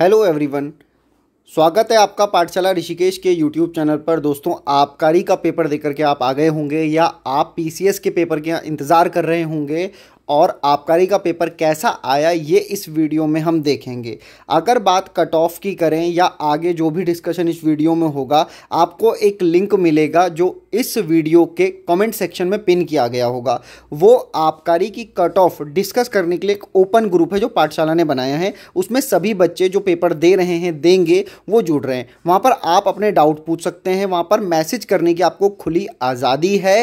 hello everyone स्वागत है आपका पाठशाला ऋषिकेश के यूट्यूब चैनल पर दोस्तों आबकारी का पेपर देकर के आप आ गए होंगे या आप पीसीएस के पेपर के इंतज़ार कर रहे होंगे और आबकारी का पेपर कैसा आया ये इस वीडियो में हम देखेंगे अगर बात कट ऑफ की करें या आगे जो भी डिस्कशन इस वीडियो में होगा आपको एक लिंक मिलेगा जो इस वीडियो के कमेंट सेक्शन में पिन किया गया होगा वो आबकारी की कट ऑफ डिस्कस करने के लिए एक ओपन ग्रुप है जो पाठशाला ने बनाया है उसमें सभी बच्चे जो पेपर दे रहे हैं देंगे वो जुड़ रहे हैं वहाँ पर आप अपने डाउट पूछ सकते हैं वहाँ पर मैसेज करने की आपको खुली आज़ादी है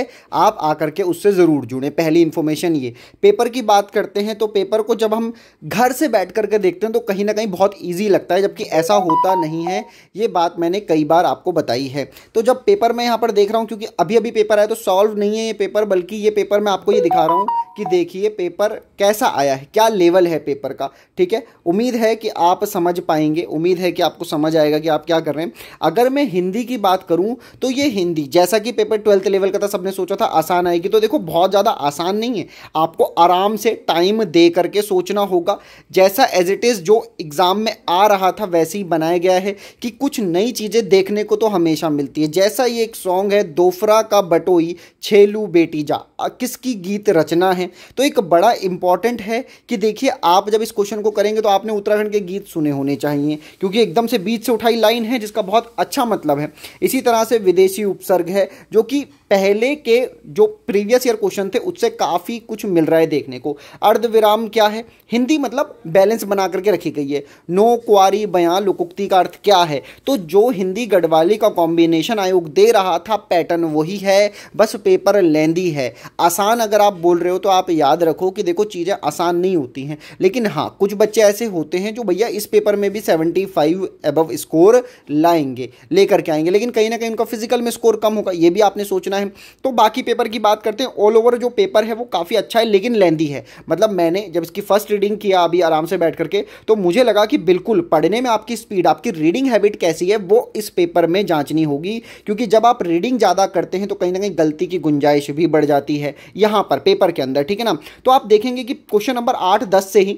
आप आकर के उससे ज़रूर जुड़ें पहली इन्फॉर्मेशन ये पेपर पेपर की बात करते हैं तो पेपर को जब हम घर से बैठ करके देखते हैं तो कहीं ना कहीं बहुत ईजी लगता है जबकि ऐसा होता नहीं है ये बात मैंने कई बार आपको बताई है तो जब पेपर मैं यहाँ पर देख रहा हूँ क्योंकि अभी अभी पेपर आया तो सॉल्व नहीं है ये पेपर बल्कि ये पेपर मैं आपको ये दिखा रहा हूँ कि देखिए पेपर कैसा आया है क्या लेवल है पेपर का ठीक है उम्मीद है कि आप समझ पाएंगे उम्मीद है कि आपको समझ आएगा कि आप क्या कर रहे हैं अगर मैं हिंदी की बात करूं तो ये हिंदी जैसा कि पेपर ट्वेल्थ लेवल का था सबने सोचा था आसान आएगी तो देखो बहुत ज़्यादा आसान नहीं है आपको आराम से टाइम दे करके सोचना होगा जैसा एज इट इज़ जो एग्ज़ाम में आ रहा था वैसे ही बनाया गया है कि कुछ नई चीज़ें देखने को तो हमेशा मिलती है जैसा ये एक सॉन्ग है दोफरा का बटोई छेलू बेटी जा किसकी गीत रचना है तो एक बड़ा इंपॉर्टेंट है कि देखिए आप जब इस क्वेश्चन को करेंगे तो आपने उत्तराखंड के गीत सुने होने चाहिए क्योंकि एकदम से बीच से उठाई लाइन है जिसका बहुत अच्छा मतलब है इसी तरह से विदेशी उपसर्ग है जो कि पहले के जो प्रीवियस ईयर क्वेश्चन थे उससे काफ़ी कुछ मिल रहा है देखने को अर्धविराम क्या है हिंदी मतलब बैलेंस बना करके रखी गई है नो क्वारी बयां लुकुक्ति का अर्थ क्या है तो जो हिंदी गढ़वाली का कॉम्बिनेशन आयोग दे रहा था पैटर्न वही है बस पेपर लेंदी है आसान अगर आप बोल रहे हो तो आप याद रखो कि देखो चीज़ें आसान नहीं होती हैं लेकिन हाँ कुछ बच्चे ऐसे होते हैं जो भैया इस पेपर में भी सेवेंटी फाइव एबव स्कोर लाएंगे लेकर के आएंगे लेकिन कहीं ना कहीं उनका फिजिकल में स्कोर कम होगा ये भी आपने सोचना है तो बाकी पेपर की बात करते हैं ऑल ओवर जो पेपर है वो काफ़ी अच्छा है लेकिन लेंदी है मतलब मैंने जब इसकी फर्स्ट रीडिंग किया अभी आराम से बैठ करके तो मुझे लगा कि बिल्कुल पढ़ने में आपकी स्पीड आपकी रीडिंग हैबिट कैसी है वो इस पेपर में जांचनी होगी क्योंकि जब आप रीडिंग ज़्यादा करते हैं तो कहीं ना कहीं गलती की गुंजाइश भी बढ़ जाती है यहाँ पर पेपर के अंदर ठीक है ना तो आप देखेंगे कि क्वेश्चन नंबर आठ दस से ही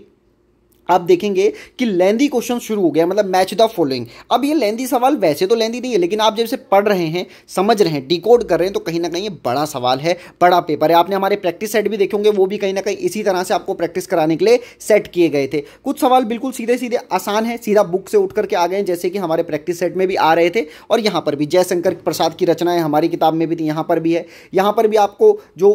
आप देखेंगे कि लेंदी क्वेश्चन शुरू हो गया मतलब मैच द फॉलोइंग अब ये लेंदी सवाल वैसे तो लेंदी नहीं है लेकिन आप जब से पढ़ रहे हैं समझ रहे हैं डिकोड कर रहे हैं तो कहीं ना कहीं ये बड़ा सवाल है बड़ा पेपर है आपने हमारे प्रैक्टिस सेट भी देखे होंगे वो भी कहीं ना कहीं इसी तरह से आपको प्रैक्टिस कराने के लिए सेट किए गए थे कुछ सवाल बिल्कुल सीधे सीधे आसान है सीधा बुक से उठ करके आ गए जैसे कि हमारे प्रैक्टिस सेट में भी आ रहे थे और यहाँ पर भी जयशंकर प्रसाद की रचनाएं हमारी किताब में भी थी यहाँ पर भी है यहाँ पर भी आपको जो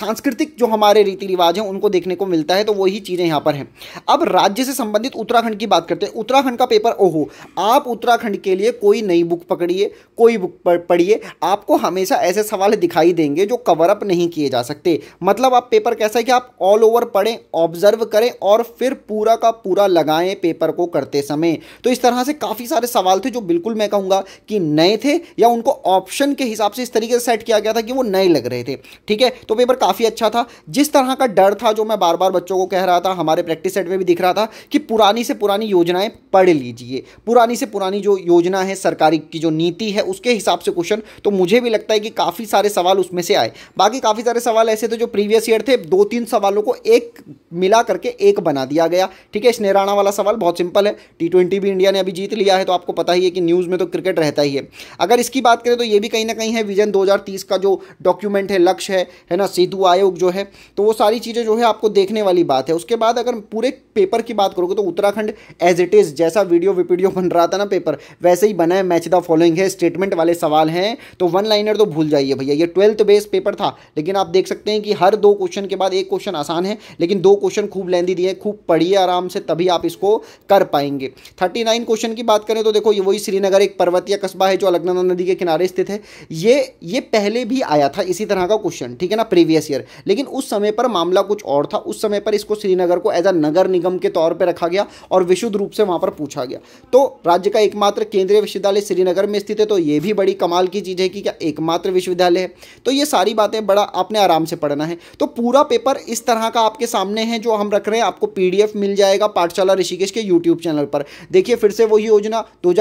सांस्कृतिक जो हमारे रीति रिवाज हैं उनको देखने को मिलता है तो वही चीज़ें यहाँ पर हैं अब राज्य राज्य से संबंधित उत्तराखंड की बात करते हैं उत्तराखंड का पेपर ओहो आप उत्तराखंड के लिए कोई नई बुक पकड़िए कोई बुक पढ़िए आपको हमेशा ऐसे सवाल दिखाई देंगे जो कवर अप नहीं किए जा सकते मतलब आप पेपर कैसा है कि आप ऑल ओवर पढ़ें ऑब्जर्व करें और फिर पूरा का पूरा लगाएं पेपर को करते समय तो इस तरह से काफ़ी सारे सवाल थे जो बिल्कुल मैं कहूँगा कि नए थे या उनको ऑप्शन के हिसाब से इस तरीके से सेट किया गया था कि वो नए लग रहे थे ठीक है तो पेपर काफ़ी अच्छा था जिस तरह का डर था जो मैं बार बार बच्चों को कह रहा था हमारे प्रैक्टिस सेट में भी दिख रहा था कि पुरानी से पुरानी योजनाएं पढ़ लीजिए पुरानी से पुरानी जो योजना है सरकारी की जो नीति है उसके हिसाब से क्वेश्चन तो मुझे भी लगता है कि काफ़ी सारे सवाल उसमें से आए बाकी काफ़ी सारे सवाल ऐसे थे जो प्रीवियस ईयर थे दो तीन सवालों को एक मिला करके एक बना दिया गया ठीक है स्नेराना वाला सवाल बहुत सिंपल है टी भी इंडिया ने अभी जीत लिया है तो आपको पता ही है कि न्यूज़ में तो क्रिकेट रहता ही है अगर इसकी बात करें तो ये भी कहीं ना कहीं है विजन दो का जो डॉक्यूमेंट है लक्ष्य है है ना सेतु आयोग जो है तो वो सारी चीज़ें जो है आपको देखने वाली बात है उसके बाद अगर पूरे पेपर की बात करोगे तो उत्तराखंड एज इट इज़ जैसा वीडियो विपीडियो बन रहा था ना पेपर वैसे ही बना है मैच द फॉलोइंग है स्टेटमेंट वाले सवाल हैं तो वन लाइनर तो भूल जाइए भैया ये ट्वेल्थ बेस पेपर था लेकिन आप देख सकते हैं कि हर दो क्वेश्चन के बाद एक क्वेश्चन आसान है लेकिन दो क्वेश्चन खूब लेंदी दिए खूब पढ़िए आराम से तभी आप इसको कर पाएंगे थर्टी नाइन क्वेश्चन की बात करें तो देखो ये वही श्रीनगर एक पर्वतीय कस्बा है जो अलगनंदा नदी के किनारे स्थित है ये ये पहले भी आया था इसी तरह का क्वेश्चन ठीक है ना प्रीवियस ईयर लेकिन उस समय पर मामला कुछ और था उस समय पर इसको श्रीनगर को एज अ नगर निगम के तौर पर रखा गया और विशुद्ध रूप से वहाँ पर पूछा गया तो राज्य का एकमात्र केंद्रीय विश्वविद्यालय श्रीनगर में स्थित है तो ये भी बड़ी कमाल की चीज़ है कि क्या एकमात्र विश्वविद्यालय है तो ये सारी बातें बड़ा आपने आराम से पढ़ना है तो पूरा पेपर इस तरह का आपके सामने है जो हम रख रहे हैं आपको पी मिल जाएगा पाठशाला ऋषिकेश के यूट्यूब चैनल पर देखिए फिर से वही योजना दो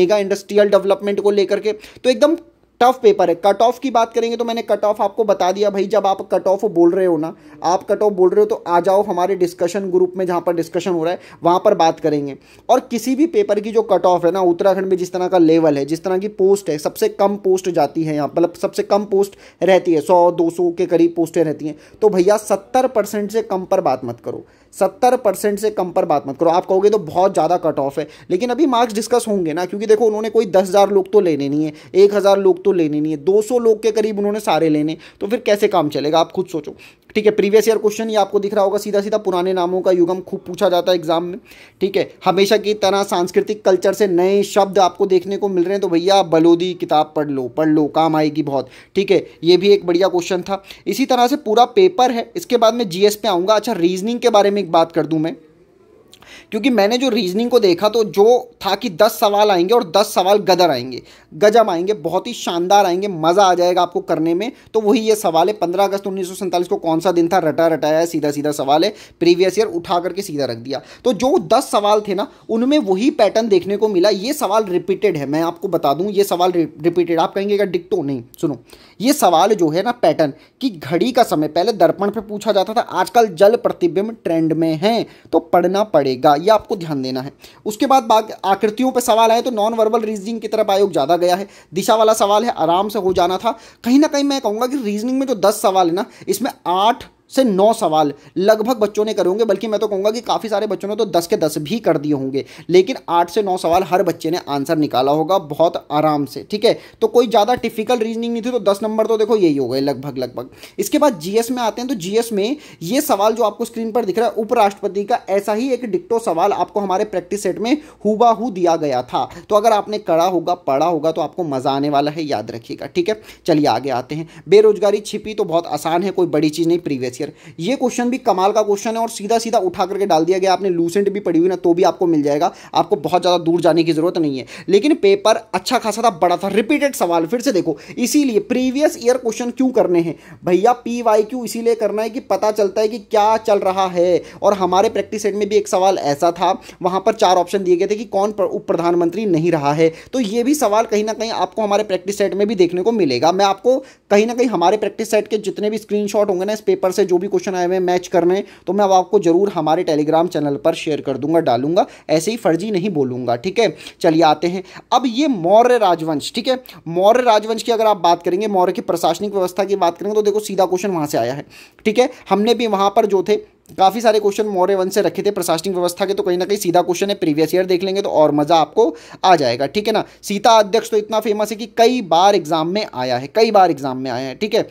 मेगा इंडस्ट्रियल डेवलपमेंट को लेकर के तो एकदम टफ पेपर है कट ऑफ की बात करेंगे तो मैंने कट ऑफ आपको बता दिया भाई जब आप कट ऑफ बोल रहे हो ना आप कट ऑफ बोल रहे हो तो आ जाओ हमारे डिस्कशन ग्रुप में जहाँ पर डिस्कशन हो रहा है वहाँ पर बात करेंगे और किसी भी पेपर की जो कट ऑफ है ना उत्तराखंड में जिस तरह का लेवल है जिस तरह की पोस्ट है सबसे कम पोस्ट जाती है यहाँ मतलब सबसे कम पोस्ट रहती है सौ दो सौ के करीब पोस्टें रहती हैं तो भैया सत्तर परसेंट से कम पर बात मत करो सत्तर परसेंट से कम पर बात मत करो आप कहोगे तो बहुत ज़्यादा कट ऑफ है लेकिन अभी मार्क्स डिस्कस होंगे ना क्योंकि देखो उन्होंने कोई दस हज़ार लोग तो लेने नहीं है एक हज़ार लोग तो तो लेने नहीं है 200 लोग के करीब उन्होंने सारे लेने तो फिर कैसे काम चलेगा आप खुद सोचो ठीक है प्रीवियस ईयर क्वेश्चन ये आपको दिख रहा होगा सीधा सीधा पुराने नामों का युगम खूब पूछा जाता है एग्जाम में ठीक है हमेशा की तरह सांस्कृतिक कल्चर से नए शब्द आपको देखने को मिल रहे हैं तो भैया बलोदी किताब पढ़ लो पढ़ लो काम आएगी बहुत ठीक है ये भी एक बढ़िया क्वेश्चन था इसी तरह से पूरा पेपर है इसके बाद में जीएस पे आऊँगा अच्छा रीजनिंग के बारे में एक बात कर दूँ मैं क्योंकि मैंने जो रीजनिंग को देखा तो जो था कि दस सवाल आएंगे और दस सवाल गदर आएंगे गजब आएंगे बहुत ही शानदार आएंगे मज़ा आ जाएगा आपको करने में तो वही ये सवाल है पंद्रह अगस्त उन्नीस को कौन सा दिन था रटा रटाया सीधा सीधा सवाल है प्रीवियस ईयर उठा करके सीधा रख दिया तो जो दस सवाल थे ना उनमें वही पैटर्न देखने को मिला ये सवाल रिपीटेड है मैं आपको बता दूँ ये सवाल रिपीटेड आप कहेंगे डिक्टो नहीं सुनो ये सवाल जो है ना पैटर्न कि घड़ी का समय पहले दर्पण पर पूछा जाता था आजकल जल प्रतिबिंब ट्रेंड में है तो पढ़ना पड़ेगा आएगा ये आपको ध्यान देना है उसके बाद आकृतियों पर सवाल आए तो नॉन वर्बल रीजनिंग की तरफ आयोग ज़्यादा गया है दिशा वाला सवाल है आराम से हो जाना था कहीं ना कहीं मैं कहूंगा कि रीजनिंग में जो दस सवाल है ना इसमें आठ से नौ सवाल लगभग बच्चों ने करे होंगे बल्कि मैं तो कहूँगा कि काफ़ी सारे बच्चों ने तो दस के दस भी कर दिए होंगे लेकिन आठ से नौ सवाल हर बच्चे ने आंसर निकाला होगा बहुत आराम से ठीक है तो कोई ज़्यादा टिफिकल रीजनिंग नहीं थी तो दस नंबर तो देखो यही हो गए लगभग लगभग इसके बाद जीएस में आते हैं तो जीएस में ये सवाल जो आपको स्क्रीन पर दिख रहा है उपराष्ट्रपति का ऐसा ही एक डिक्टो सवाल आपको हमारे प्रैक्टिस सेट में हुबाहू दिया गया था तो अगर आपने करा होगा पढ़ा होगा तो आपको मज़ा आने वाला है याद रखिएगा ठीक है चलिए आगे आते हैं बेरोजगारी छिपी तो बहुत आसान है कोई बड़ी चीज़ नहीं प्रीवियस ग्लेशियर ये क्वेश्चन भी कमाल का क्वेश्चन है और सीधा सीधा उठा करके डाल दिया गया आपने लूसेंट भी पढ़ी हुई ना तो भी आपको मिल जाएगा आपको बहुत ज़्यादा दूर जाने की ज़रूरत नहीं है लेकिन पेपर अच्छा खासा था बड़ा था रिपीटेड सवाल फिर से देखो इसीलिए प्रीवियस ईयर क्वेश्चन क्यों करने हैं भैया पी वाई क्यू इसीलिए करना है कि पता चलता है कि क्या चल रहा है और हमारे प्रैक्टिस सेट में भी एक सवाल ऐसा था वहाँ पर चार ऑप्शन दिए गए थे कि कौन उप प्रधानमंत्री नहीं रहा है तो ये भी सवाल कहीं ना कहीं आपको हमारे प्रैक्टिस सेट में भी देखने को मिलेगा मैं आपको कहीं ना कहीं हमारे प्रैक्टिस सेट के जितने भी स्क्रीनशॉट होंगे ना इस पेपर से जो भी क्वेश्चन आए हुए हैं मैच करने हैं तो मैं अब आपको ज़रूर हमारे टेलीग्राम चैनल पर शेयर कर दूंगा डालूंगा ऐसे ही फर्जी नहीं बोलूंगा ठीक है चलिए आते हैं अब ये मौर्य राजवंश ठीक है मौर्य राजवंश की अगर आप बात करेंगे मौर्य की प्रशासनिक व्यवस्था की बात करेंगे तो देखो सीधा क्वेश्चन वहाँ से आया है ठीक है हमने भी वहाँ पर जो थे काफ़ी सारे क्वेश्चन मौर्य वंश से रखे थे प्रशासनिक व्यवस्था के तो कहीं ना कहीं सीधा क्वेश्चन है प्रीवियस ईयर देख लेंगे तो और मज़ा आपको आ जाएगा ठीक है ना सीता अध्यक्ष तो इतना फेमस है कि कई बार एग्जाम में आया है कई बार एग्जाम में आया है ठीक है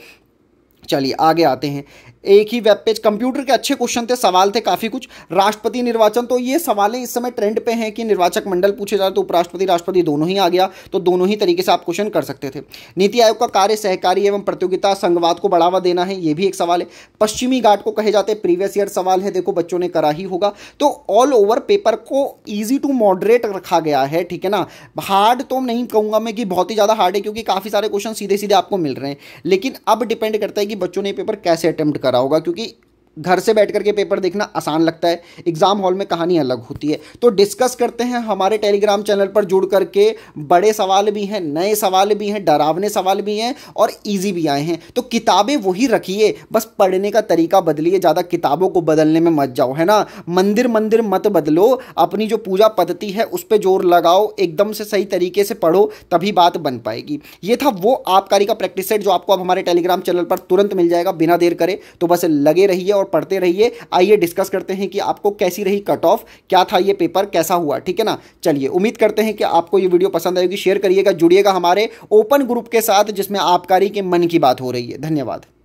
चलिए आगे आते हैं एक ही वेब पेज कंप्यूटर के अच्छे क्वेश्चन थे सवाल थे काफ़ी कुछ राष्ट्रपति निर्वाचन तो ये सवालें इस समय ट्रेंड पे हैं कि निर्वाचक मंडल पूछे जाए तो उपराष्ट्रपति राष्ट्रपति दोनों ही आ गया तो दोनों ही तरीके से आप क्वेश्चन कर सकते थे नीति आयोग का कार्य सहकारी एवं प्रतियोगिता संघवाद को बढ़ावा देना है ये भी एक सवाल है पश्चिमी घाट को कहे जाते प्रीवियस ईयर सवाल है देखो बच्चों ने करा ही होगा तो ऑल ओवर पेपर को ईजी टू मॉडरेट रखा गया है ठीक है ना हार्ड तो नहीं कहूँगा मैं कि बहुत ही ज़्यादा हार्ड है क्योंकि काफ़ी सारे क्वेश्चन सीधे सीधे आपको मिल रहे हैं लेकिन अब डिपेंड करता है कि बच्चों ने पेपर कैसे अटैम्प्ट कर करा होगा क्योंकि घर से बैठ करके पेपर देखना आसान लगता है एग्ज़ाम हॉल में कहानी अलग होती है तो डिस्कस करते हैं हमारे टेलीग्राम चैनल पर जुड़ करके बड़े सवाल भी हैं नए सवाल भी हैं डरावने सवाल भी हैं और ईजी भी आए हैं तो किताबें वही रखिए बस पढ़ने का तरीका बदलिए ज़्यादा किताबों को बदलने में मत जाओ है ना मंदिर मंदिर मत बदलो अपनी जो पूजा पद्धति है उस पर जोर लगाओ एकदम से सही तरीके से पढ़ो तभी बात बन पाएगी ये था वो आपकारी का प्रैक्टिस सेट जो आपको अब हमारे टेलीग्राम चैनल पर तुरंत मिल जाएगा बिना देर करे तो बस लगे रहिए और पढ़ते रहिए आइए डिस्कस करते हैं कि आपको कैसी रही कट ऑफ क्या था ये पेपर कैसा हुआ ठीक है ना चलिए उम्मीद करते हैं कि आपको ये वीडियो पसंद आएगी शेयर करिएगा जुड़िएगा हमारे ओपन ग्रुप के साथ जिसमें आपकारी के मन की बात हो रही है धन्यवाद